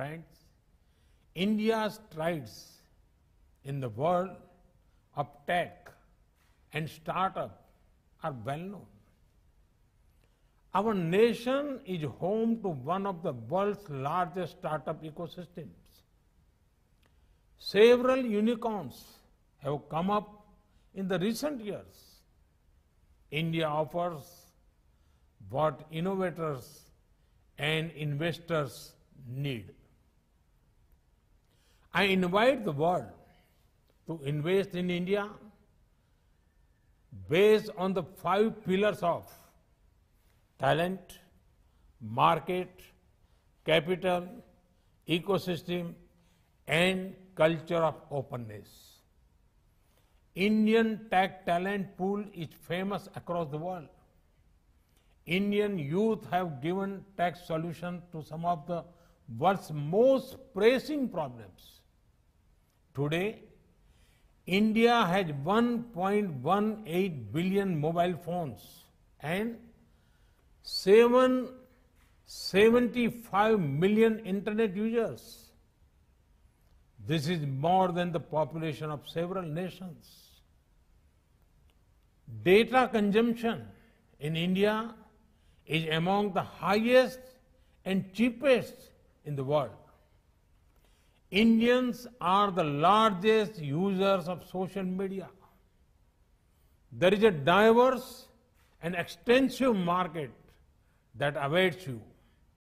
Friends, India's strides in the world of tech and startup are well known. Our nation is home to one of the world's largest startup ecosystems. Several unicorns have come up in the recent years. India offers what innovators and investors need. I invite the world to invest in India based on the five pillars of talent, market, capital, ecosystem, and culture of openness. Indian tech talent pool is famous across the world. Indian youth have given tech solutions to some of the world's most pressing problems. Today, India has 1.18 billion mobile phones and 775 million internet users. This is more than the population of several nations. Data consumption in India is among the highest and cheapest in the world. Indians are the largest users of social media. There is a diverse and extensive market that awaits you